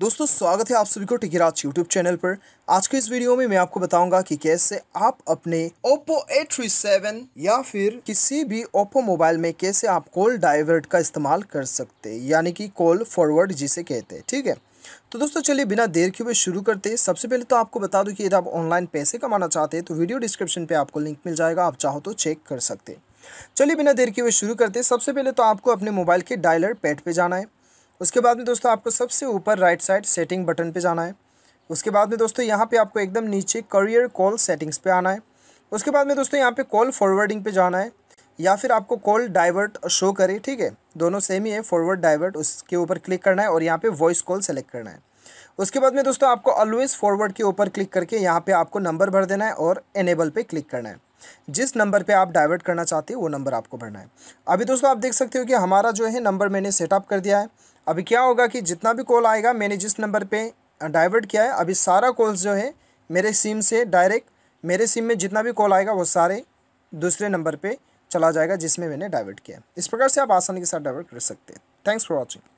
दोस्तों स्वागत है आप सभी को टिकराज यूट्यूब चैनल पर आज के इस वीडियो में मैं आपको बताऊंगा कि कैसे आप अपने ओप्पो थ्री सेवन या फिर किसी भी ओप्पो मोबाइल में कैसे आप कॉल डाइवर्ट का इस्तेमाल कर सकते हैं यानी कि कॉल फॉरवर्ड जिसे कहते हैं ठीक है तो दोस्तों चलिए बिना देर के हुए शुरू करते हैं सबसे पहले तो आपको बता दूँ कि यदि आप ऑनलाइन पैसे कमाना चाहते हैं तो वीडियो डिस्क्रिप्शन पर आपको लिंक मिल जाएगा आप चाहो तो चेक कर सकते चलिए बिना देर के हुए शुरू करते हैं सबसे पहले तो आपको अपने मोबाइल के डायलर पैड पर जाना है उसके बाद में दोस्तों आपको सबसे ऊपर राइट साइड सेटिंग बटन पे जाना है उसके बाद में दोस्तों यहाँ पे आपको एकदम नीचे करियर कॉल सेटिंग्स पे आना है उसके बाद में दोस्तों यहाँ पे कॉल फॉरवर्डिंग पे जाना है या फिर आपको कॉल डाइवर्ट शो करे ठीक है दोनों सेम ही है फॉरवर्ड डाइवर्ट उसके ऊपर क्लिक करना है और यहाँ पर वॉइस कॉल सेलेक्ट करना है उसके बाद में दोस्तों आपको ऑलवेज फॉरवर्ड के ऊपर क्लिक करके यहाँ पर आपको नंबर भर देना है और एनेबल पर क्लिक करना है जिस नंबर पे आप डाइवर्ट करना चाहते हो वो नंबर आपको भरना है अभी दोस्तों आप देख सकते हो कि हमारा जो है नंबर मैंने सेटअप कर दिया है अभी क्या होगा कि जितना भी कॉल आएगा मैंने जिस नंबर पे डाइवर्ट किया है अभी सारा कॉल्स जो है मेरे सिम से डायरेक्ट मेरे सिम में जितना भी कॉल आएगा वो सारे दूसरे नंबर पर चला जाएगा जिसमें मैंने डाइवर्ट किया है इस प्रकार से आप आसानी के साथ डाइवर्ट कर सकते हैं थैंक्स फॉर वॉचिंग